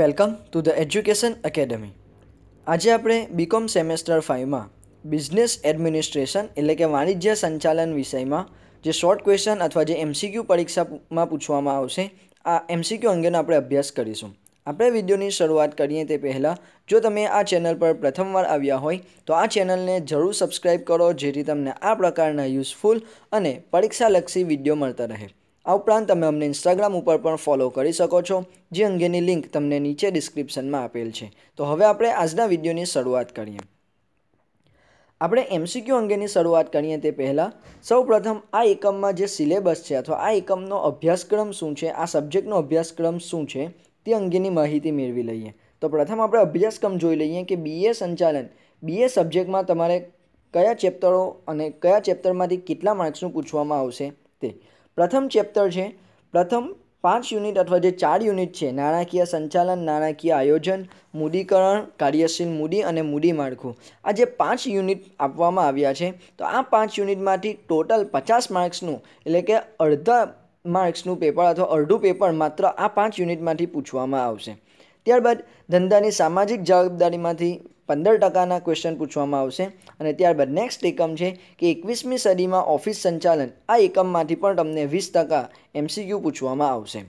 welcome to the education academy આજે આપણે BCom semester ફાઇવમાં બિઝનેસ એડમિનિસ્ટ્રેશન એટલે કે વાણિજ્ય સંચાલન વિષયમાં જે શોર્ટ ક્વેશ્ચન અથવા જે એમસીક્યુ પરીક્ષામાં પૂછવામાં આવશે આ એમસીક્યુ અંગેનો આપણે અભ્યાસ કરીશું આપણે વિડીયોની શરૂઆત કરીએ તે પહેલાં જો તમે આ ચેનલ પર પ્રથમવાર આવ્યા હોય તો આ ચેનલને જરૂર સબસ્ક્રાઈબ કરો જેથી તમને આ પ્રકારના યુઝફુલ અને પરીક્ષાલક્ષી વિડીયો મળતા રહે આ ઉપરાંત તમે અમને ઇન્સ્ટાગ્રામ ઉપર પણ ફોલો કરી શકો છો જે અંગેની લિંક તમને નીચે ડિસ્ક્રિપ્શનમાં આપેલ છે તો હવે આપણે આજના વિડીયોની શરૂઆત કરીએ આપણે એમસીક્યુ અંગેની શરૂઆત કરીએ તે પહેલાં સૌપ્રથમ આ એકમમાં જે સિલેબસ છે અથવા આ એકમનો અભ્યાસક્રમ શું છે આ સબ્જેક્ટનો અભ્યાસક્રમ શું છે તે અંગેની માહિતી મેળવી લઈએ તો પ્રથમ આપણે અભ્યાસક્રમ જોઈ લઈએ કે બીએ સંચાલન બીએ સબ્જેક્ટમાં તમારે કયા ચેપ્ટરો અને કયા ચેપ્ટરમાંથી કેટલા માર્ક્સનું પૂછવામાં આવશે તે પ્રથમ ચેપ્ટર છે પ્રથમ પાંચ યુનિટ અથવા જે ચાર યુનિટ છે નાણાકીય સંચાલન નાણાકીય આયોજન મૂડીકરણ કાર્યશીલ મૂડી અને મૂડી માળખું આ જે પાંચ યુનિટ આપવામાં આવ્યા છે તો આ પાંચ યુનિટમાંથી ટોટલ પચાસ માર્ક્સનું એટલે કે અડધા માર્ક્સનું પેપર અથવા અડધું પેપર માત્ર આ પાંચ યુનિટમાંથી પૂછવામાં આવશે ત્યારબાદ ધંધાની સામાજિક જવાબદારીમાંથી પંદર ટકાના ક્વેશ્ચન પૂછવામાં આવશે અને ત્યારબાદ નેક્સ્ટ એકમ છે કે એકવીસમી સદીમાં ઓફિસ સંચાલન આ એકમમાંથી પણ તમને વીસ ટકા એમસીક્યુ પૂછવામાં આવશે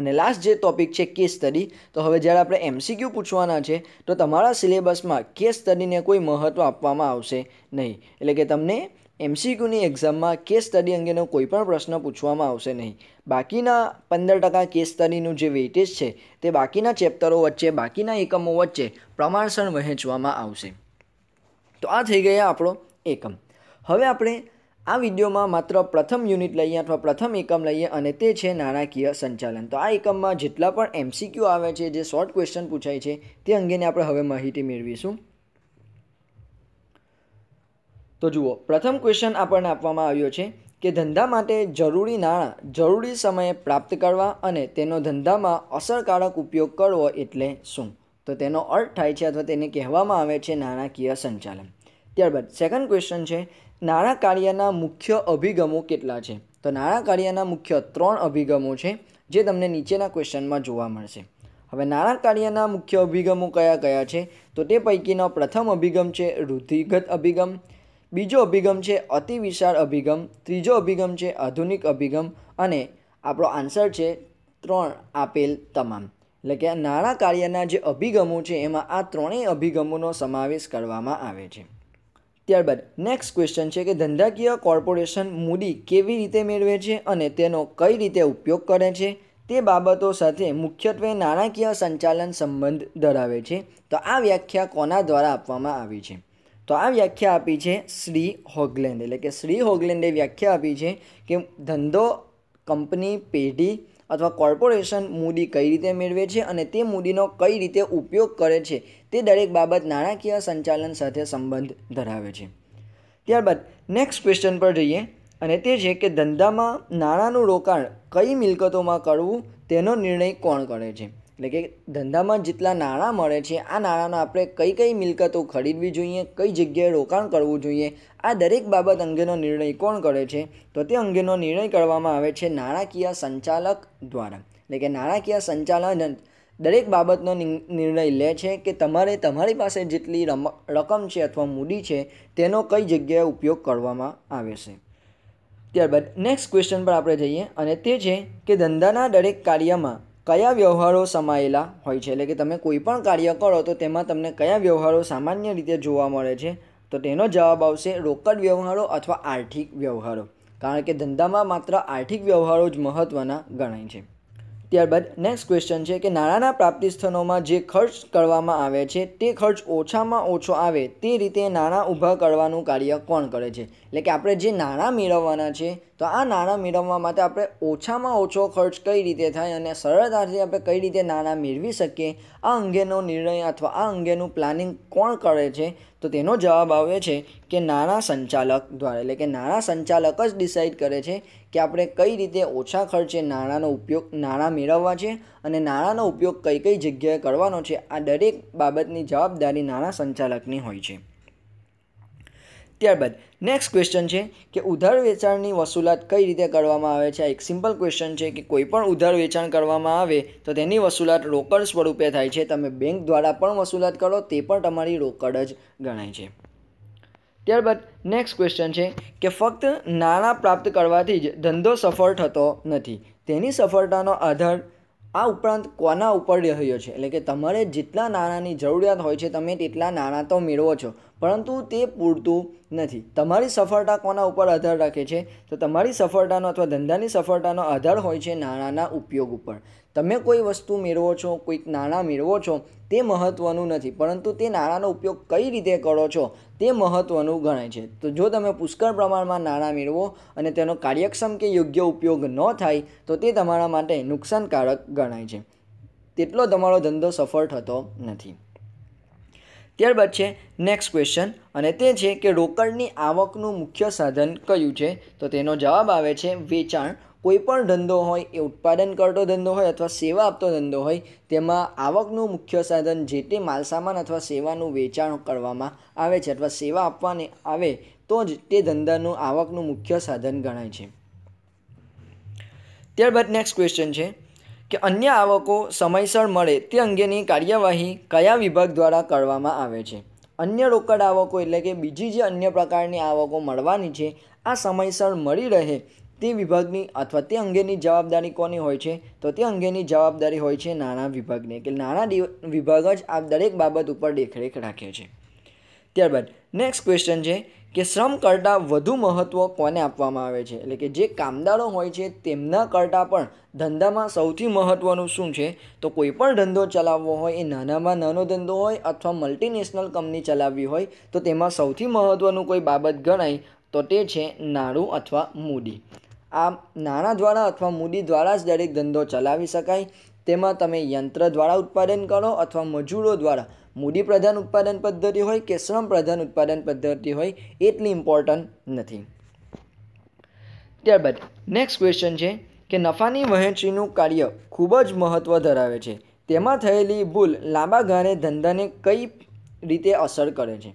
અને લાસ્ટ જે ટોપિક છે કેસ સ્ટડી તો હવે જ્યારે આપણે એમસીક્યુ પૂછવાના છે તો તમારા સિલેબસમાં કેસ સ્ટડીને કોઈ મહત્ત્વ આપવામાં આવશે નહીં એટલે કે તમને એમસીક્યુની એક્ઝામમાં કેસ સ્ટડી અંગેનો કોઈપણ પ્રશ્ન પૂછવામાં આવશે નહીં બાકીના પંદર ટકા કેસ સ્ટડીનું જે વેઇટેજ છે તે બાકીના ચેપ્ટરો વચ્ચે બાકીના એકમો વચ્ચે પ્રમાણસર વહેંચવામાં આવશે તો આ થઈ ગયા આપણો એકમ હવે આપણે આ વિડીયોમાં માત્ર પ્રથમ યુનિટ લઈએ અથવા પ્રથમ એકમ લઈએ અને તે છે નાણાકીય સંચાલન તો આ એકમમાં જેટલા પણ એમસીક્યુ આવે છે જે શોર્ટ ક્વેશ્ચન પૂછાય છે તે અંગેની આપણે હવે માહિતી મેળવીશું તો જુઓ પ્રથમ ક્વેશ્ચન આપણને આપવામાં આવ્યો છે કે ધંધા માટે જરૂરી નાણાં જરૂરી સમયે પ્રાપ્ત કરવા અને તેનો ધંધામાં અસરકારક ઉપયોગ કરવો એટલે શું તો તેનો અર્થ થાય છે અથવા તેને કહેવામાં આવે છે નાણાકીય સંચાલન ત્યારબાદ સેકન્ડ ક્વેશ્ચન છે નાણાં કાર્યના મુખ્ય અભિગમો કેટલા છે તો નાણાં કાર્યના મુખ્ય ત્રણ અભિગમો છે જે તમને નીચેના ક્વેશ્ચનમાં જોવા મળશે હવે નાણાં કાર્યના મુખ્ય અભિગમો કયા કયા છે તો તે પૈકીનો પ્રથમ અભિગમ છે રૂધિગત અભિગમ બીજો અભિગમ છે અતિ વિશાળ અભિગમ ત્રીજો અભિગમ છે આધુનિક અભિગમ અને આપણો આન્સર છે ત્રણ આપેલ તમામ એટલે કે નાણાં કાર્યના જે અભિગમો છે એમાં આ ત્રણેય અભિગમોનો સમાવેશ કરવામાં આવે છે ત્યારબાદ નેક્સ્ટ ક્વેશ્ચન છે કે ધંધાકીય કોર્પોરેશન મૂડી કેવી રીતે મેળવે છે અને તેનો કઈ રીતે ઉપયોગ કરે છે તે બાબતો સાથે મુખ્યત્વે નાણાકીય સંચાલન સંબંધ ધરાવે છે તો આ વ્યાખ્યા કોના દ્વારા આપવામાં આવી છે તો આ વ્યાખ્યા આપી છે શ્રી હોગલેન્ડ એટલે કે શ્રી હોગલેન્ડે વ્યાખ્યા આપી છે કે ધંધો કંપની પેઢી અથવા કોર્પોરેશન મૂડી કઈ રીતે મેળવે છે અને તે મૂડીનો કઈ રીતે ઉપયોગ કરે છે તે દરેક બાબત નાણાકીય સંચાલન સાથે સંબંધ ધરાવે છે ત્યારબાદ નેક્સ્ટ ક્વેશ્ચન પર જઈએ અને તે છે કે ધંધામાં નાણાંનું રોકાણ કઈ મિલકતોમાં કરવું તેનો નિર્ણય કોણ કરે છે એટલે કે ધંધામાં જેટલા નાણાં મળે છે આ નાણાંનો આપણે કઈ કઈ મિલકતો ખરીદવી જોઈએ કઈ જગ્યાએ રોકાણ કરવું જોઈએ આ દરેક બાબત અંગેનો નિર્ણય કોણ કરે છે તો તે અંગેનો નિર્ણય કરવામાં આવે છે નાણાકીય સંચાલક દ્વારા એટલે કે નાણાકીય સંચાલન દરેક બાબતનો નિર્ણય લે છે કે તમારે તમારી પાસે જેટલી રકમ છે અથવા મૂડી છે તેનો કઈ જગ્યાએ ઉપયોગ કરવામાં આવે છે ત્યારબાદ નેક્સ્ટ ક્વેશ્ચન પર આપણે જઈએ અને તે છે કે ધંધાના દરેક કાર્યમાં કયા વ્યવહારો સમાયેલા હોય છે એટલે કે તમે કોઈ પણ કાર્ય કરો તો તેમાં તમને કયા વ્યવહારો સામાન્ય રીતે જોવા મળે છે તો તેનો જવાબ આવશે રોકડ વ્યવહારો અથવા આર્થિક વ્યવહારો કારણ કે ધંધામાં માત્ર આર્થિક વ્યવહારો જ મહત્ત્વના ગણાય છે ત્યારબાદ નેક્સ્ટ ક્વેશ્ચન છે કે નાણાંના પ્રાપ્તિ સ્થાનોમાં જે ખર્ચ કરવામાં આવે છે તે ખર્ચ ઓછામાં ઓછો આવે તે રીતે નાણાં ઊભા કરવાનું કાર્ય કોણ કરે છે એટલે કે આપણે જે નાણાં મેળવવાના છે તો આ નાણાં મેળવવા માટે આપણે ઓછામાં ઓછો ખર્ચ કઈ રીતે થાય અને સરળતાથી આપણે કઈ રીતે નાણાં મેળવી શકીએ આ અંગેનો નિર્ણય અથવા આ અંગેનું પ્લાનિંગ કોણ કરે છે તો તેનો જવાબ આવે છે કે નાણાં સંચાલક દ્વારા એટલે કે નાણાં સંચાલક જ ડિસાઇડ કરે છે કે આપણે કઈ રીતે ઓછા ખર્ચે નાણાંનો ઉપયોગ નાણાં મેળવવા છે અને નાણાંનો ઉપયોગ કઈ કઈ જગ્યાએ કરવાનો છે આ દરેક બાબતની જવાબદારી નાણાં સંચાલકની હોય છે ત્યારબાદ નેક્સ્ટ ક્વેશ્ચન છે કે ઉધાર વેચાણની વસૂલાત કઈ રીતે કરવામાં આવે છે આ એક સિમ્પલ ક્વેશ્ચન છે કે કોઈ પણ ઉધાર વેચાણ કરવામાં આવે તો તેની વસૂલાત રોકડ સ્વરૂપે થાય છે તમે બેંક દ્વારા પણ વસૂલાત કરો તે પણ તમારી રોકડ જ ગણાય છે ત્યારબાદ નેક્સ્ટ ક્વેશ્ચન છે કે ફક્ત નાણાં પ્રાપ્ત કરવાથી જ ધંધો સફળ થતો નથી તેની સફળતાનો આધાર આ ઉપરાંત કોના ઉપર રહ્યો છે એટલે કે તમારે જેટલા નાણાંની જરૂરિયાત હોય છે તમે તેટલા નાણાં તો મેળવો છો પરંતુ તે પૂરતું નથી તમારી સફળતા કોના ઉપર આધાર રાખે છે તો તમારી સફળતાનો અથવા ધંધાની સફળતાનો આધાર હોય છે નાણાંના ઉપયોગ ઉપર તમે કોઈ વસ્તુ મેળવો છો કોઈક નાણાં મેળવો છો તે મહત્ત્વનું નથી પરંતુ તે નાણાંનો ઉપયોગ કઈ રીતે કરો છો તે મહત્ત્વનું ગણાય છે તો જો તમે પુષ્કળ પ્રમાણમાં નાણાં મેળવો અને તેનો કાર્યક્ષમ કે યોગ્ય ઉપયોગ ન થાય તો તે તમારા માટે નુકસાનકારક ગણાય છે તેટલો તમારો ધંધો સફળ થતો નથી ત્યારબાદ છે નેક્સ્ટ ક્વેશ્ચન અને તે છે કે રોકડની આવકનું મુખ્ય સાધન કયું છે તો તેનો જવાબ આવે છે વેચાણ કોઈપણ ધંધો હોય એ ઉત્પાદન કરતો ધંધો હોય અથવા સેવા આપતો ધંધો હોય તેમાં આવકનું મુખ્ય સાધન જે તે માલસામાન અથવા સેવાનું વેચાણ કરવામાં આવે છે અથવા સેવા આપવાને આવે તો જ તે ધંધાનું આવકનું મુખ્ય સાધન ગણાય છે ત્યારબાદ નેક્સ્ટ ક્વેશ્ચન છે કે અન્ય આવકો સમયસર મળે તે અંગેની કાર્યવાહી કયા વિભાગ દ્વારા કરવામાં આવે છે અન્ય રોકડ આવકો એટલે કે બીજી જે અન્ય પ્રકારની આવકો મળવાની છે આ સમયસર મળી રહે તે વિભાગની અથવા તે અંગેની જવાબદારી કોની હોય છે તો તે અંગેની જવાબદારી હોય છે નાણાં વિભાગની કે નાણાં વિભાગ જ આ દરેક બાબત ઉપર દેખરેખ રાખે છે ત્યારબાદ નેક્સ્ટ ક્વેશ્ચન છે કે શ્રમ કરતાં વધુ મહત્ત્વ કોને આપવામાં આવે છે એટલે કે જે કામદારો હોય છે તેમના કરતાં પણ ધંધામાં સૌથી મહત્ત્વનું શું છે તો કોઈ પણ ધંધો ચલાવવો હોય એ નાનામાં નાનો ધંધો હોય અથવા મલ્ટીનેશનલ કંપની ચલાવવી હોય તો તેમાં સૌથી મહત્ત્વનું કોઈ બાબત ગણાય તો તે છે નાણું અથવા મૂડી આ નાણાં દ્વારા અથવા મૂડી દ્વારા જ દરેક ધંધો ચલાવી શકાય તેમાં તમે યંત્ર દ્વારા ઉત્પાદન કરો અથવા મજૂરો દ્વારા મૂડી પ્રધાન ઉત્પાદન પદ્ધતિ હોય કે શ્રમ પ્રધાન ઉત્પાદન પદ્ધતિ હોય એટલી ઇમ્પોર્ટન્ટ નથી ત્યારબાદ નેક્સ્ટ ક્વેશ્ચન છે કે નફાની વહેંચણીનું કાર્ય ખૂબ જ મહત્ત્વ ધરાવે છે તેમાં થયેલી ભૂલ લાંબા ગાળે ધંધાને કઈ રીતે અસર કરે છે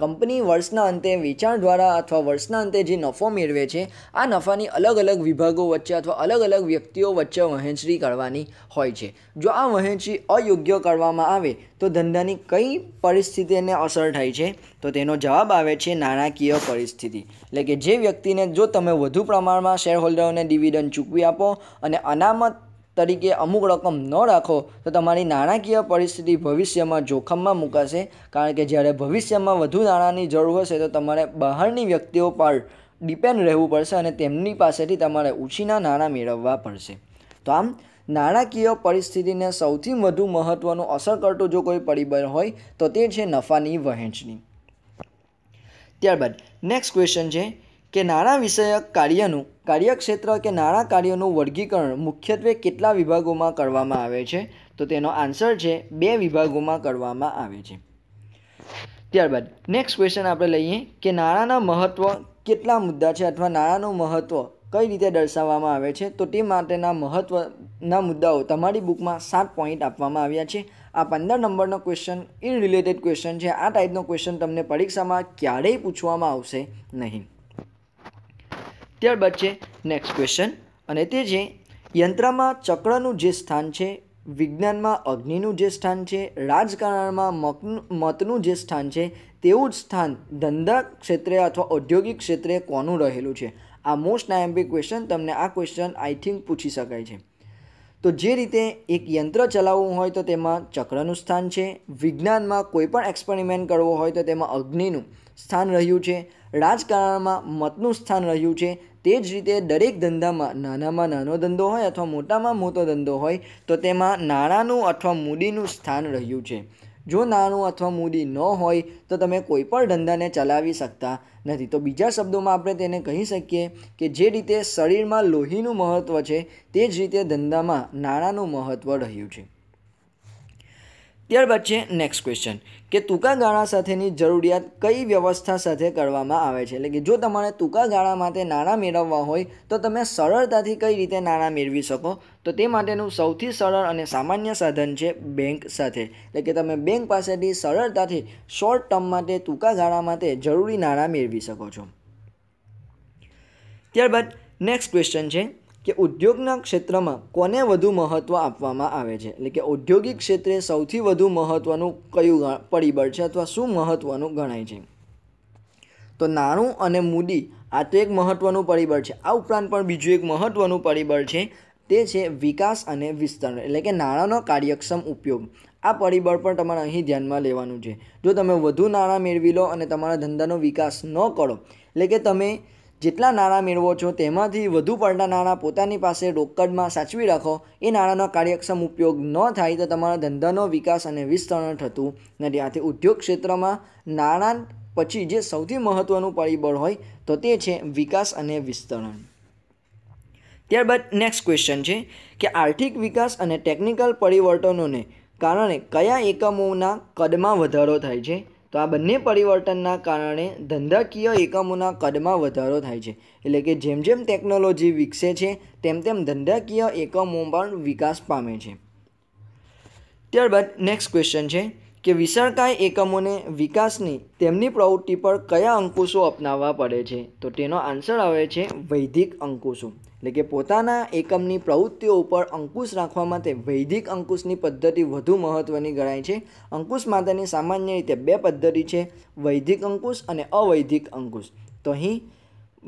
કંપની વર્ષના અંતે વેચાણ દ્વારા અથવા વર્ષના અંતે જે નફો મેળવે છે આ નફાની અલગ અલગ વિભાગો વચ્ચે અથવા અલગ અલગ વ્યક્તિઓ વચ્ચે વહેંચણી કરવાની હોય છે જો આ વહેંચણી અયોગ્ય કરવામાં આવે તો ધંધાની કઈ પરિસ્થિતિને અસર થાય છે તો તેનો જવાબ આવે છે નાણાકીય પરિસ્થિતિ એટલે કે જે વ્યક્તિને જો તમે વધુ પ્રમાણમાં શેરહોલ્ડરોને ડિવિડન્ડ ચૂકવી આપો અને અનામત તરીકે અમુક રકમ ન રાખો તો તમારી નાણાકીય પરિસ્થિતિ ભવિષ્યમાં જોખમમાં મૂકાશે કારણ કે જ્યારે ભવિષ્યમાં વધુ નાણાંની જરૂર હશે તો તમારે બહારની વ્યક્તિઓ પર ડિપેન્ડ રહેવું પડશે અને તેમની પાસેથી તમારે ઉછીના નાણાં મેળવવા પડશે તો આમ નાણાકીય પરિસ્થિતિને સૌથી વધુ મહત્ત્વનું અસર કરતું જો કોઈ પરિબળ હોય તો તે છે નફાની વહેંચણી ત્યારબાદ નેક્સ્ટ ક્વેશ્ચન છે કે નાણાં વિષયક કાર્યનું કાર્યક્ષેત્ર કે નાણાં કાર્યોનું વર્ગીકરણ મુખ્યત્વે કેટલા વિભાગોમાં કરવામાં આવે છે તો તેનો આન્સર છે બે વિભાગોમાં કરવામાં આવે છે ત્યારબાદ નેક્સ્ટ ક્વેશ્ચન આપણે લઈએ કે નાણાંના મહત્ત્વ કેટલા મુદ્દા છે અથવા નાણાંનું મહત્ત્વ કઈ રીતે દર્શાવવામાં આવે છે તો તે માટેના મહત્ત્વના મુદ્દાઓ તમારી બુકમાં સાત પોઈન્ટ આપવામાં આવ્યા છે આ પંદર નંબરનો ક્વેશ્ચન ઇન રિલેટેડ ક્વેશ્ચન છે આ ટાઈપનો ક્વેશ્ચન તમને પરીક્ષામાં ક્યારેય પૂછવામાં આવશે નહીં ત્યારબાદ છે નેક્સ્ટ ક્વેશ્ચન અને તે છે યંત્રમાં ચક્રનું જે સ્થાન છે વિજ્ઞાનમાં અગ્નિનું જે સ્થાન છે રાજકારણમાં મતનું જે સ્થાન છે તેવું જ સ્થાન ધંધા ક્ષેત્રે અથવા ઔદ્યોગિક ક્ષેત્રે કોનું રહેલું છે આ મોસ્ટ આઈએમપી ક્વેશ્ચન તમને આ ક્વેશ્ચન આઈ થિંક પૂછી શકાય છે તો જે રીતે એક યંત્ર ચલાવવું હોય તો તેમાં ચક્રનું સ્થાન છે વિજ્ઞાનમાં કોઈપણ પણ એક્સપેરિમેન્ટ કરવો હોય તો તેમાં અગ્નિનું સ્થાન રહ્યું છે રાજકારણમાં મતનું સ્થાન રહ્યું છે તે જ રીતે દરેક ધંધામાં નાનામાં નાનો ધંધો હોય અથવા મોટામાં મોટો ધંધો હોય તો તેમાં નાણાંનું અથવા મૂડીનું સ્થાન રહ્યું છે જો નાણું અથવા મૂડી ન હોય તો તમે કોઈ પણ ધંધાને ચલાવી શકતા નથી તો બીજા શબ્દોમાં આપણે તેને કહી શકીએ કે જે રીતે શરીરમાં લોહીનું મહત્ત્વ છે તે જ રીતે ધંધામાં નાણાંનું મહત્ત્વ રહ્યું છે ત્યારબાદ છે નેક્સ્ટ ક્વેશ્ચન કે ટૂંકા ગાળા સાથેની જરૂરિયાત કઈ વ્યવસ્થા સાથે કરવામાં આવે છે એટલે કે જો તમારે ટૂંકા ગાળા માટે નાણાં મેળવવા હોય તો તમે સરળતાથી કઈ રીતે નાણાં મેળવી શકો તો તે માટેનું સૌથી સરળ અને સામાન્ય સાધન છે બેંક સાથે એટલે કે તમે બેંક પાસેથી સરળતાથી શોર્ટ ટર્મ માટે ટૂંકા ગાળા માટે જરૂરી નાણાં મેળવી શકો છો ત્યારબાદ નેક્સ્ટ ક્વેશ્ચન છે કે ઉદ્યોગના ક્ષેત્રમાં કોને વધુ મહત્ત્વ આપવામાં આવે છે એટલે કે ઔદ્યોગિક ક્ષેત્રે સૌથી વધુ મહત્ત્વનું કયું પરિબળ છે અથવા શું મહત્ત્વનું ગણાય છે તો નાણું અને મૂડી આ તો એક મહત્ત્વનું પરિબળ છે આ ઉપરાંત પણ બીજું એક મહત્ત્વનું પરિબળ છે તે છે વિકાસ અને વિસ્તરણ એટલે કે નાણાંનો કાર્યક્ષમ ઉપયોગ આ પરિબળ પણ તમારે અહીં ધ્યાનમાં લેવાનું છે જો તમે વધુ નાણાં મેળવી લો અને તમારા ધંધાનો વિકાસ ન કરો એટલે કે તમે જેટલા નાણાં મેળવો છો તેમાંથી વધુ પડતા નાણાં પોતાની પાસે રોકડમાં સાચવી રાખો એ નાણાંનો કાર્યક્ષમ ઉપયોગ ન થાય તો તમારા ધંધાનો વિકાસ અને વિસ્તરણ થતું નથી આથી ઉદ્યોગ ક્ષેત્રમાં નાણાં પછી જે સૌથી મહત્ત્વનું પરિબળ હોય તો તે છે વિકાસ અને વિસ્તરણ ત્યારબાદ નેક્સ્ટ ક્વેશ્ચન છે કે આર્થિક વિકાસ અને ટેકનિકલ પરિવર્તનોને કારણે કયા એકમોના કદમાં વધારો થાય છે તો આ બંને પરિવર્તનના કારણે ધંધાકીય એકમોના કદમાં વધારો થાય છે એટલે કે જેમ જેમ ટેકનોલોજી વિકસે છે તેમ તેમ ધંધાકીય એકમો પણ વિકાસ પામે છે ત્યારબાદ નેક્સ્ટ ક્વેશ્ચન છે કે વિશાળકાય એકમોને વિકાસની તેમની પ્રવૃત્તિ પર કયા અંકુશો અપનાવવા પડે છે તો તેનો આન્સર આવે છે વૈદિક અંકુશો એટલે કે પોતાના એકમની પ્રવૃત્તિઓ ઉપર અંકુશ રાખવા માટે વૈદિક અંકુશની પદ્ધતિ વધુ મહત્ત્વની ગણાય છે અંકુશ માતાની સામાન્ય રીતે બે પદ્ધતિ છે વૈદિક અંકુશ અને અવૈધિક અંકુશ તો અહીં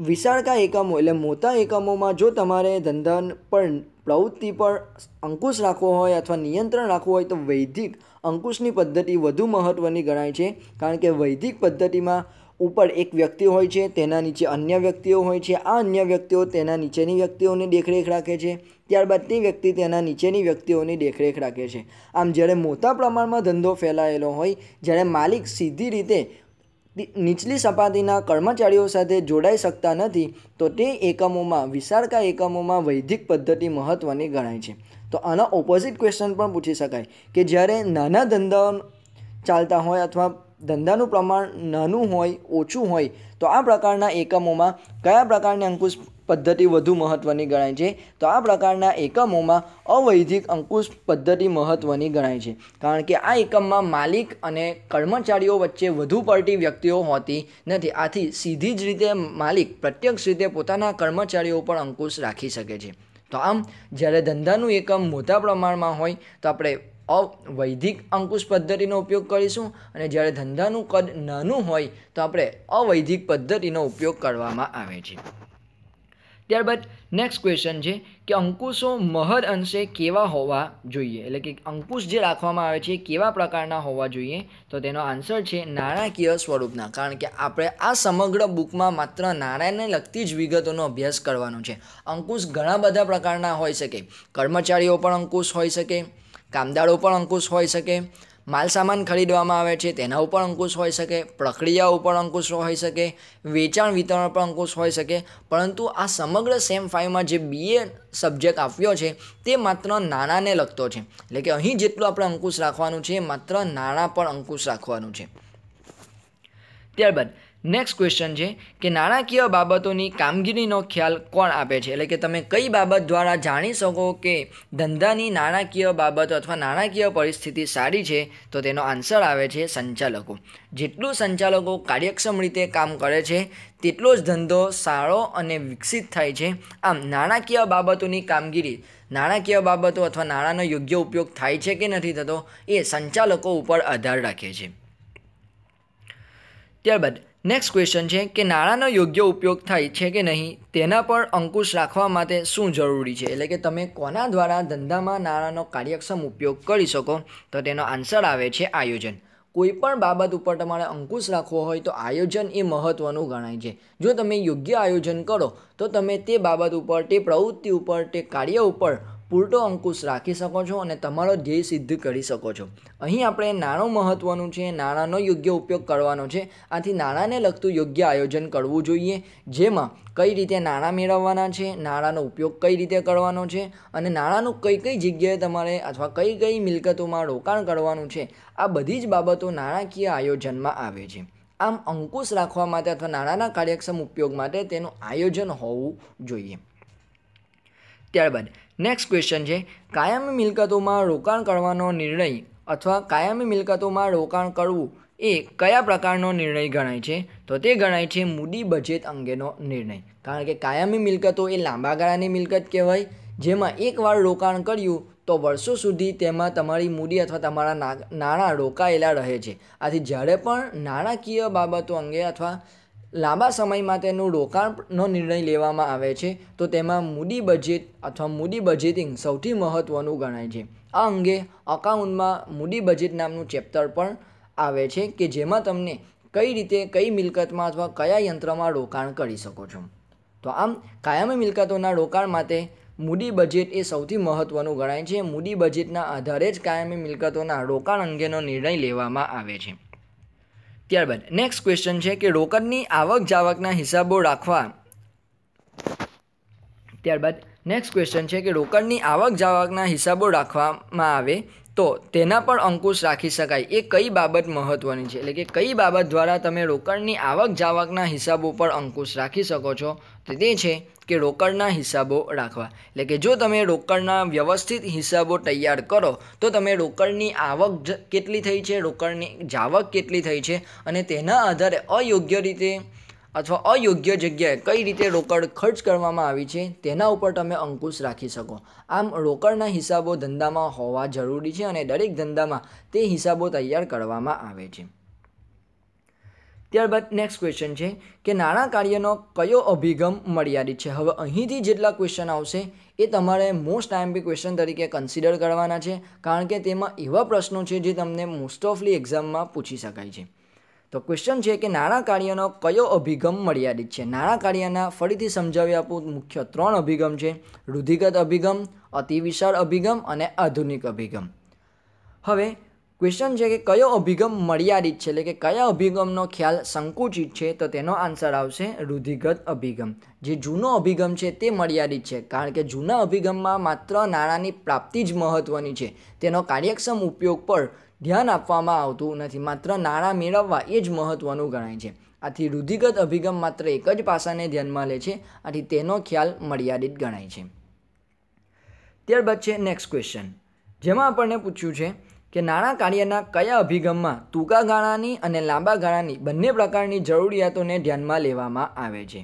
વિશાળકા એકમો એટલે મોટા એકમોમાં જો તમારે ધંધા પર પ્રવૃત્તિ પર અંકુશ રાખવો હોય અથવા નિયંત્રણ રાખવું હોય તો વૈદિક અંકુશની પદ્ધતિ વધુ મહત્ત્વની ગણાય છે કારણ કે વૈદિક પદ્ધતિમાં ઉપર એક વ્યક્તિ હોય છે તેના નીચે અન્ય વ્યક્તિઓ હોય છે આ અન્ય વ્યક્તિઓ તેના નીચેની વ્યક્તિઓની દેખરેખ રાખે છે ત્યારબાદ તે વ્યક્તિ તેના નીચેની વ્યક્તિઓની દેખરેખ રાખે છે આમ જ્યારે મોટા પ્રમાણમાં ધંધો ફેલાયેલો હોય જ્યારે માલિક સીધી રીતે નીચલી સપાટીના કર્મચારીઓ સાથે જોડાઈ શકતા નથી તો તે એકમોમાં વિશાળકા એકમોમાં વૈદિક પદ્ધતિ મહત્ત્વની ગણાય છે તો આના ઓપોઝિટ ક્વેશ્ચન પણ પૂછી શકાય કે જ્યારે નાના ધંધાઓ ચાલતા હોય અથવા ધંધાનું પ્રમાણ નાનું હોય ઓછું હોય તો આ પ્રકારના એકમોમાં કયા પ્રકારની અંકુશ પદ્ધતિ વધુ મહત્ત્વની ગણાય છે તો આ પ્રકારના એકમોમાં અવૈધિક અંકુશ પદ્ધતિ મહત્ત્વની ગણાય છે કારણ કે આ એકમમાં માલિક અને કર્મચારીઓ વચ્ચે વધુ પડતી વ્યક્તિઓ હોતી નથી આથી સીધી જ રીતે માલિક પ્રત્યક્ષ રીતે પોતાના કર્મચારીઓ પર અંકુશ રાખી શકે છે તો આમ જ્યારે ધંધાનું એકમ મોટા પ્રમાણમાં હોય તો આપણે અવૈધિક અંકુશ પદ્ધતિનો ઉપયોગ કરીશું અને જ્યારે ધંધાનું કદ નાનું હોય તો આપણે અવૈધિક પદ્ધતિનો ઉપયોગ કરવામાં આવે છે ત્યારબાદ નેક્સ્ટ ક્વેશ્ચન છે કે અંકુશો મહદ અંશે કેવા હોવા જોઈએ એટલે કે અંકુશ જે રાખવામાં આવે છે કેવા પ્રકારના હોવા જોઈએ તો તેનો આન્સર છે નાણાકીય સ્વરૂપના કારણ કે આપણે આ સમગ્ર બુકમાં માત્ર નાણાંને લગતી જ વિગતોનો અભ્યાસ કરવાનો છે અંકુશ ઘણા બધા પ્રકારના હોઈ શકે કર્મચારીઓ પણ અંકુશ હોઈ શકે કામદારો પર અંકુશ હોઈ શકે માલ સામાન ખરીદવામાં આવે છે તેના ઉપર અંકુશ હોઈ શકે પ્રક્રિયા ઉપર અંકુશ હોઈ શકે વેચાણ વિતરણ પર અંકુશ હોઈ શકે પરંતુ આ સમગ્ર સેમ ફાઇવમાં જે બીએ સબ્જેક્ટ આપ્યો છે તે માત્ર નાણાંને લગતો છે એટલે કે અહીં જેટલું આપણે અંકુશ રાખવાનું છે માત્ર નાણાં પર અંકુશ રાખવાનું છે ત્યારબાદ નેક્સ્ટ ક્વેશ્ચન છે કે નાણાકીય બાબતોની કામગીરીનો ખ્યાલ કોણ આપે છે એટલે કે તમે કઈ બાબત દ્વારા જાણી શકો કે ધંધાની નાણાકીય બાબત અથવા નાણાકીય પરિસ્થિતિ સારી છે તો તેનો આન્સર આવે છે સંચાલકો જેટલું સંચાલકો કાર્યક્ષમ રીતે કામ કરે છે તેટલો જ ધંધો સારો અને વિકસિત થાય છે આમ નાણાકીય બાબતોની કામગીરી નાણાકીય બાબતો અથવા નાણાંનો યોગ્ય ઉપયોગ થાય છે કે નથી થતો એ સંચાલકો ઉપર આધાર રાખે છે ત્યારબાદ નેક્સ્ટ ક્વેશ્ચન છે કે નાણાંનો યોગ્ય ઉપયોગ થાય છે કે નહીં તેના પર અંકુશ રાખવા માટે શું જરૂરી છે એટલે કે તમે કોના દ્વારા ધંધામાં નાણાંનો કાર્યક્ષમ ઉપયોગ કરી શકો તો તેનો આન્સર આવે છે આયોજન કોઈપણ બાબત ઉપર તમારે અંકુશ રાખવો હોય તો આયોજન એ મહત્ત્વનું ગણાય છે જો તમે યોગ્ય આયોજન કરો તો તમે તે બાબત ઉપર તે પ્રવૃત્તિ ઉપર તે કાર્ય ઉપર પૂરતો અંકુશ રાખી શકો છો અને તમારો ધ્યેય સિદ્ધ કરી શકો છો અહીં આપણે નાણું મહત્ત્વનું છે નાણાંનો યોગ્ય ઉપયોગ કરવાનો છે આથી નાણાંને લગતું યોગ્ય આયોજન કરવું જોઈએ જેમાં કઈ રીતે નાણાં મેળવવાના છે નાણાંનો ઉપયોગ કઈ રીતે કરવાનો છે અને નાણાંનું કઈ કઈ જગ્યાએ તમારે અથવા કઈ કઈ મિલકતોમાં રોકાણ કરવાનું છે આ બધી જ બાબતો નાણાકીય આયોજનમાં આવે છે આમ અંકુશ રાખવા માટે અથવા નાણાંના કાર્યક્ષમ ઉપયોગ માટે તેનું આયોજન હોવું જોઈએ ત્યારબાદ નેક્સ્ટ ક્વેશ્ચન છે કાયમી મિલકતોમાં રોકાણ કરવાનો નિર્ણય અથવા કાયમી મિલકતોમાં રોકાણ કરવું એ કયા પ્રકારનો નિર્ણય ગણાય છે તો તે ગણાય છે મૂડી બજેટ અંગેનો નિર્ણય કારણ કે કાયમી મિલકતો એ લાંબા ગાળાની મિલકત કહેવાય જેમાં એકવાર રોકાણ કર્યું તો વર્ષો સુધી તેમાં તમારી મૂડી અથવા તમારા નાણાં રોકાયેલા રહે છે આથી જ્યારે પણ નાણાકીય બાબતો અંગે અથવા લાંબા સમયમાં તેનું રોકાણનો નિર્ણય લેવામાં આવે છે તો તેમાં મૂડી બજેટ અથવા મૂડી બજેટિંગ સૌથી મહત્ત્વનું ગણાય છે આ અંગે અકાઉન્ટમાં મૂડી બજેટ નામનું ચેપ્ટર પણ આવે છે કે જેમાં તમને કઈ રીતે કઈ મિલકતમાં અથવા કયા યંત્રમાં રોકાણ કરી શકો છો તો આમ કાયમી મિલકતોના રોકાણ માટે મૂડી બજેટ એ સૌથી મહત્ત્વનું ગણાય છે મૂડી બજેટના આધારે જ કાયમી મિલકતોના રોકાણ અંગેનો નિર્ણય લેવામાં આવે છે ત્યારબાદ નેક્સ્ટ ક્વેશ્ચન છે કે રોકડની આવક જાવકના હિસાબો રાખવા ત્યારબાદ નેક્સ્ટ ક્વેશ્ચન છે કે રોકડની આવક જાવકના હિસાબો રાખવામાં આવે તો તેના પર અંકુશ રાખી શકાય એ કઈ બાબત મહત્ત્વની છે એટલે કે કઈ બાબત દ્વારા તમે રોકડની આવક જાવકના હિસાબો પર અંકુશ રાખી શકો છો તો તે છે કે રોકડના હિસાબો રાખવા એટલે કે જો તમે રોકડના વ્યવસ્થિત હિસાબો તૈયાર કરો તો તમે રોકડની આવક કેટલી થઈ છે રોકડની જાવક કેટલી થઈ છે અને તેના આધારે અયોગ્ય રીતે અથવા અયોગ્ય જગ્યાએ કઈ રીતે રોકડ ખર્ચ કરવામાં આવી છે તેના ઉપર તમે અંકુશ રાખી શકો આમ રોકડના હિસાબો ધંધામાં હોવા જરૂરી છે અને દરેક ધંધામાં તે હિસાબો તૈયાર કરવામાં આવે છે ત્યારબાદ નેક્સ્ટ ક્વેશ્ચન છે કે નાણાં કાર્યનો કયો અભિગમ મર્યાદિત છે હવે અહીંથી જેટલા ક્વેશ્ચન આવશે એ તમારે મોસ્ટ આઈએમપી ક્વેશ્ચન તરીકે કન્સિડર કરવાના છે કારણ કે તેમાં એવા પ્રશ્નો છે જે તમને મોસ્ટ ઓફલી એક્ઝામમાં પૂછી શકાય છે તો ક્વેશ્ચન છે કે નાણાં કાર્યનો કયો અભિગમ મર્યાદિત છે નાણાં કાર્યના ફરીથી સમજાવી આપું મુખ્ય ત્રણ અભિગમ છે રૂઢિગત અભિગમ અતિવિશાળ અભિગમ અને આધુનિક અભિગમ હવે ક્વેશ્ચન છે કે કયો અભિગમ મર્યાદિત છે એટલે કે કયા અભિગમનો ખ્યાલ સંકુચિત છે તો તેનો આન્સર આવશે રૂઢિગત અભિગમ જે જૂનો અભિગમ છે તે મર્યાદિત છે કારણ કે જૂના અભિગમમાં માત્ર નાણાંની પ્રાપ્તિ જ મહત્ત્વની છે તેનો કાર્યક્ષમ ઉપયોગ પર ધ્યાન આપવામાં આવતું નથી માત્ર નાણાં મેળવવા એ જ મહત્ત્વનું ગણાય છે આથી રૂઢિગત અભિગમ માત્ર એક જ પાસાને ધ્યાનમાં લે છે આથી તેનો ખ્યાલ મર્યાદિત ગણાય છે ત્યારબાદ છે નેક્સ્ટ ક્વેશ્ચન જેમાં આપણને પૂછ્યું છે કે નાણાં કાર્યના કયા અભિગમમાં ટૂંકા ગાળાની અને લાંબા ગાળાની બંને પ્રકારની જરૂરિયાતોને ધ્યાનમાં લેવામાં આવે છે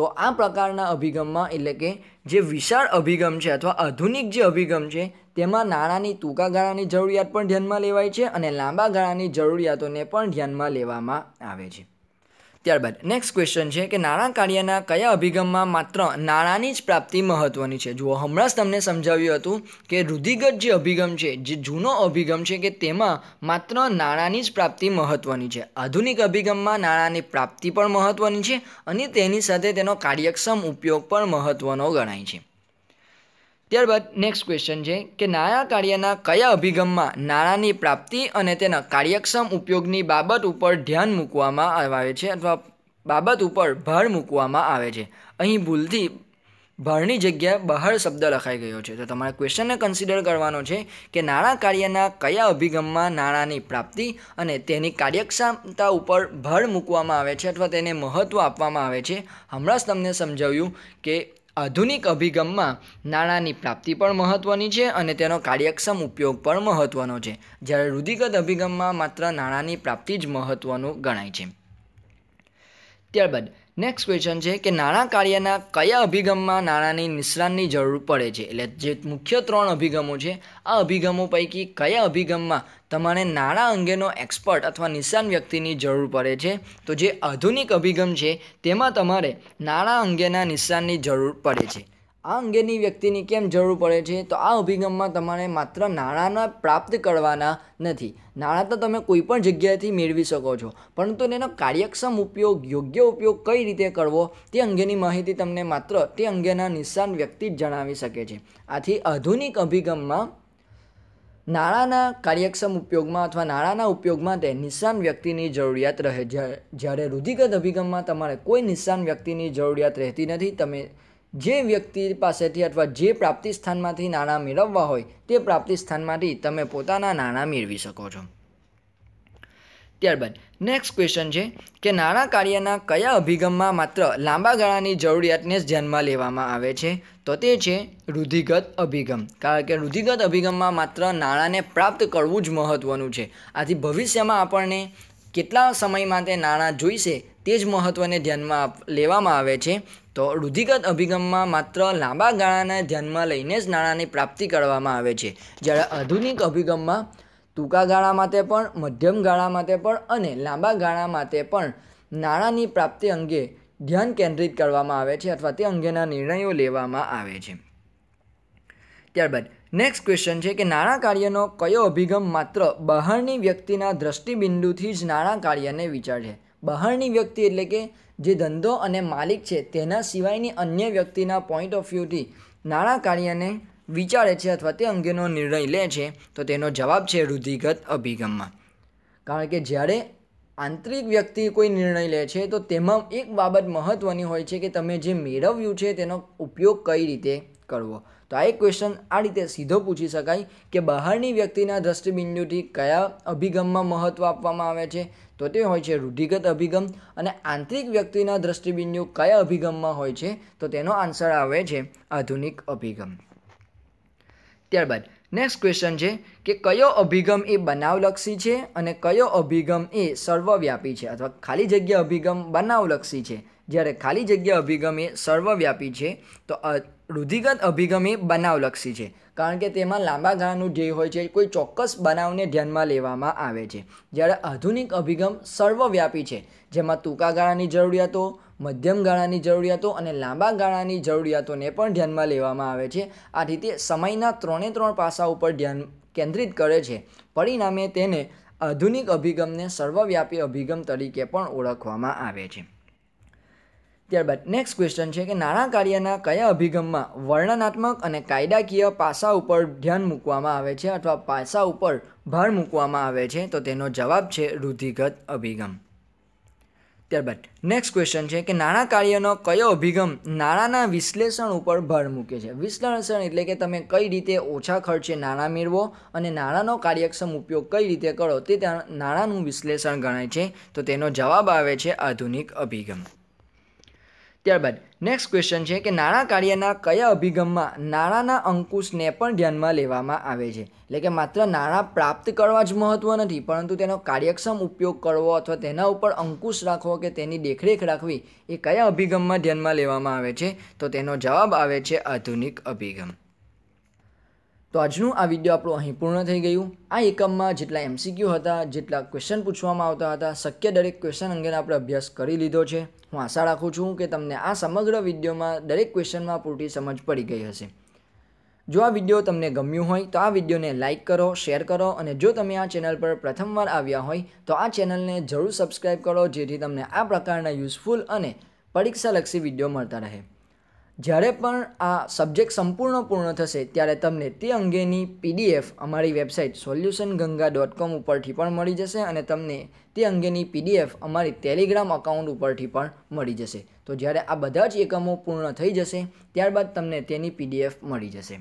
તો આ પ્રકારના અભિગમમાં એટલે કે જે વિશાળ અભિગમ છે અથવા આધુનિક જે અભિગમ છે તેમાં નાણાંની ટૂંકા ગાળાની જરૂરિયાત પણ ધ્યાનમાં લેવાય છે અને લાંબા ગાળાની જરૂરિયાતોને પણ ધ્યાનમાં લેવામાં આવે છે ત્યારબાદ નેક્સ્ટ ક્વેશ્ચન છે કે નાણાં કાર્યના કયા અભિગમમાં માત્ર નાણાંની જ પ્રાપ્તિ મહત્ત્વની છે જુઓ હમણાં જ તમને સમજાવ્યું હતું કે રુધિગત જે અભિગમ છે જે જૂનો અભિગમ છે કે તેમાં માત્ર નાણાંની જ પ્રાપ્તિ મહત્ત્વની છે આધુનિક અભિગમમાં નાણાંની પ્રાપ્તિ પણ મહત્ત્વની છે અને તેની સાથે તેનો કાર્યક્ષમ ઉપયોગ પણ મહત્ત્વનો ગણાય છે ત્યારબાદ નેક્સ્ટ ક્વેશ્ચન છે કે નાણાં કાર્યના કયા અભિગમમાં નાણાંની પ્રાપ્તિ અને તેના કાર્યક્ષમ ઉપયોગની બાબત ઉપર ધ્યાન મૂકવામાં આવે છે અથવા બાબત ઉપર ભાર મૂકવામાં આવે છે અહીં ભૂલથી ભારની જગ્યાએ બહાર શબ્દ લખાઈ ગયો છે તો તમારે ક્વેશ્ચનને કન્સિડર કરવાનો છે કે નાણાં કાર્યના કયા અભિગમમાં નાણાંની પ્રાપ્તિ અને તેની કાર્યક્ષમતા ઉપર ભાર મૂકવામાં આવે છે અથવા તેને મહત્ત્વ આપવામાં આવે છે હમણાં જ તમને સમજાવ્યું કે આધુનિક અભિગમમાં નાણાંની પ્રાપ્તિ પણ મહત્ત્વની છે અને તેનો કાર્યક્ષમ ઉપયોગ પણ મહત્ત્વનો છે જ્યારે રૂઢિગત અભિગમમાં માત્ર નાણાંની પ્રાપ્તિ જ મહત્ત્વનું ગણાય છે ત્યારબાદ નેક્સ્ટ ક્વેશ્ચન છે કે નાણાં કાર્યના કયા અભિગમમાં નાણાંની મિશ્રણની જરૂર પડે છે એટલે જે મુખ્ય ત્રણ અભિગમો છે આ અભિગમો પૈકી કયા અભિગમમાં તમારે નાણાં અંગેનો એક્સપર્ટ અથવા નિશાન વ્યક્તિની જરૂર પડે છે તો જે આધુનિક અભિગમ છે તેમાં તમારે નાણાં અંગેના નિશાનની જરૂર પડે છે આ અંગેની વ્યક્તિની કેમ જરૂર પડે છે તો આ અભિગમમાં તમારે માત્ર નાણાંના પ્રાપ્ત કરવાના નથી નાણાં તો તમે કોઈપણ જગ્યાએથી મેળવી શકો છો પરંતુ તેનો કાર્યક્ષમ ઉપયોગ યોગ્ય ઉપયોગ કઈ રીતે કરવો તે અંગેની માહિતી તમને માત્ર તે અંગેના નિશાન વ્યક્તિ જ જણાવી શકે છે આથી આધુનિક અભિગમમાં નાણાંના કાર્યક્ષમ ઉપયોગમાં અથવા નાણાંના ઉપયોગ માટે નિશાન વ્યક્તિની જરૂરિયાત રહે જ્યારે રુધિગત અભિગમમાં તમારે કોઈ નિશાન વ્યક્તિની જરૂરિયાત રહેતી નથી તમે જે વ્યક્તિ પાસેથી અથવા જે પ્રાપ્તિ સ્થાનમાંથી નાણાં મેળવવા હોય તે પ્રાપ્તિ સ્થાનમાંથી તમે પોતાના નાણાં મેળવી શકો છો ત્યારબાદ નેક્સ્ટ ક્વેશ્ચન છે કે નાણાં કાર્યના કયા અભિગમમાં માત્ર લાંબા ગાળાની જરૂરિયાતને જ ધ્યાનમાં લેવામાં આવે છે તો તે છે રૂઢિગત અભિગમ કારણ કે રૂઢિગત અભિગમમાં માત્ર નાણાંને પ્રાપ્ત કરવું જ મહત્ત્વનું છે આથી ભવિષ્યમાં આપણને કેટલા સમય માટે નાણાં જોઈશે તે જ મહત્ત્વને ધ્યાનમાં લેવામાં આવે છે તો રૂઢિગત અભિગમમાં માત્ર લાંબા ગાળાને ધ્યાનમાં લઈને જ નાણાંની પ્રાપ્તિ કરવામાં આવે છે જ્યારે આધુનિક અભિગમમાં ટૂંકા ગાળા માટે પણ મધ્યમ ગાળા માટે પણ અને લાંબા ગાળા માટે પણ નાણાંની પ્રાપ્તિ અંગે ધ્યાન કેન્દ્રિત કરવામાં આવે છે અથવા તે અંગેના નિર્ણયો લેવામાં આવે છે ત્યારબાદ નેક્સ્ટ ક્વેશ્ચન છે કે નાણાં કાર્યનો કયો અભિગમ માત્ર બહારની વ્યક્તિના દ્રષ્ટિબિંદુથી જ નાણાં કાર્યને વિચારે બહારની વ્યક્તિ એટલે કે જે ધંધો અને માલિક છે તેના સિવાયની અન્ય વ્યક્તિના પોઈન્ટ ઓફ વ્યૂથી નાણાં કાર્યને વિચારે છે અથવા તે અંગેનો નિર્ણય લે છે તો તેનો જવાબ છે રૂધિગત અભિગમમાં કારણ કે જ્યારે આંતરિક વ્યક્તિ કોઈ નિર્ણય લે છે તો તેમાં એક બાબત મહત્ત્વની હોય છે કે તમે જે મેળવ્યું છે તેનો ઉપયોગ કઈ રીતે કરવો તો આ એક ક્વેશ્ચન આ રીતે સીધો પૂછી શકાય કે બહારની વ્યક્તિના દ્રષ્ટિબિંદુથી કયા અભિગમમાં મહત્ત્વ આપવામાં આવે છે તો તે હોય છે રૂઢિગત અભિગમ અને આંતરિક વ્યક્તિના દ્રષ્ટિબિંદુ કયા અભિગમમાં હોય છે તો તેનો આન્સર આવે છે આધુનિક અભિગમ ત્યારબાદ નેક્સ્ટ ક્વેશ્ચન છે કે કયો અભિગમ એ બનાવલક્ષી છે અને કયો અભિગમ એ સર્વવ્યાપી છે અથવા ખાલી જગ્યા અભિગમ બનાવલક્ષી છે જ્યારે ખાલી જગ્યા અભિગમ એ સર્વવ્યાપી છે તો રૂઢિગત અભિગમ એ બનાવલક્ષી છે કારણ કે તેમાં લાંબા ગાળાનું ધ્યેય હોય છે કોઈ ચોક્કસ બનાવને ધ્યાનમાં લેવામાં આવે છે જ્યારે આધુનિક અભિગમ સર્વવ્યાપી છે જેમાં ટૂંકા ગાળાની જરૂરિયાતો મધ્યમ ગાળાની જરૂરિયાતો અને લાંબા ગાળાની જરૂરિયાતોને પણ ધ્યાનમાં લેવામાં આવે છે આ રીતે સમયના ત્રણે ત્રણ પાસા ઉપર ધ્યાન કેન્દ્રિત કરે છે પરિણામે તેને આધુનિક અભિગમને સર્વવ્યાપી અભિગમ તરીકે પણ ઓળખવામાં આવે છે ત્યારબાદ નેક્સ્ટ ક્વેશ્ચન છે કે નાણાં કાર્યના કયા અભિગમમાં વર્ણનાત્મક અને કાયદાકીય પાસા ઉપર ધ્યાન મૂકવામાં આવે છે અથવા પાસા ઉપર ભાર મૂકવામાં આવે છે તો તેનો જવાબ છે રૂધિગત અભિગમ ત્યારબાદ નેક્સ્ટ ક્વેશ્ચન છે કે નાણાં કાર્યનો કયો અભિગમ નાણાંના વિશ્લેષણ ઉપર ભાર મૂકે છે વિશ્લેષણ એટલે કે તમે કઈ રીતે ઓછા ખર્ચે નાણાં મેળવો અને નાણાંનો કાર્યક્ષમ ઉપયોગ કઈ રીતે કરો તે નાણાંનું વિશ્લેષણ ગણાય છે તો તેનો જવાબ આવે છે આધુનિક અભિગમ ત્યારબાદ નેક્સ્ટ ક્વેશ્ચન છે કે નાણાં કાર્યના કયા અભિગમમાં નાણાંના અંકુશને પણ ધ્યાનમાં લેવામાં આવે છે એટલે કે માત્ર નાણાં પ્રાપ્ત કરવા જ મહત્ત્વ નથી પરંતુ તેનો કાર્યક્ષમ ઉપયોગ કરવો અથવા તેના ઉપર અંકુશ રાખવો કે તેની દેખરેખ રાખવી એ કયા અભિગમમાં ધ્યાનમાં લેવામાં આવે છે તો તેનો જવાબ આવે છે આધુનિક અભિગમ તો આજનું આ વિડીયો આપણું અહીં પૂર્ણ થઈ ગયું આ એકમમાં જેટલા એમસીક્યુ હતા જેટલા ક્વેશ્ચન પૂછવામાં આવતા હતા શક્ય દરેક ક્વેશ્ચન અંગેનો આપણે અભ્યાસ કરી લીધો છે હું આશા રાખું છું કે તમને આ સમગ્ર વિડીયોમાં દરેક ક્વેશ્ચનમાં પૂરતી સમજ પડી ગઈ હશે જો આ વિડીયો તમને ગમ્યું હોય તો આ વિડીયોને લાઇક કરો શેર કરો અને જો તમે આ ચેનલ પર પ્રથમવાર આવ્યા હોય તો આ ચેનલને જરૂર સબસ્ક્રાઈબ કરો જેથી તમને આ પ્રકારના યુઝફુલ અને પરીક્ષાલક્ષી વિડીયો મળતા રહે જ્યારે પણ આ સબ્જેક્ટ સંપૂર્ણ પૂર્ણ થશે ત્યારે તમને તે અંગેની પીડીએફ અમારી website solution Ganga dot com ઉપરથી પણ મળી જશે અને તમને તે અંગેની પીડીએફ અમારી ટેલિગ્રામ અકાઉન્ટ ઉપરથી પણ મળી જશે તો જ્યારે આ બધા જ એકમો પૂર્ણ થઈ જશે ત્યારબાદ તમને તેની પીડીએફ મળી જશે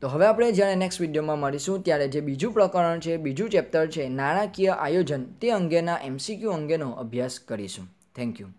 તો હવે આપણે જ્યારે નેક્સ્ટ વિડીયોમાં મળીશું ત્યારે જે બીજું પ્રકરણ છે બીજું ચેપ્ટર છે નાણાકીય આયોજન તે અંગેના એમસીક્યુ અંગેનો અભ્યાસ કરીશું થેન્ક યુ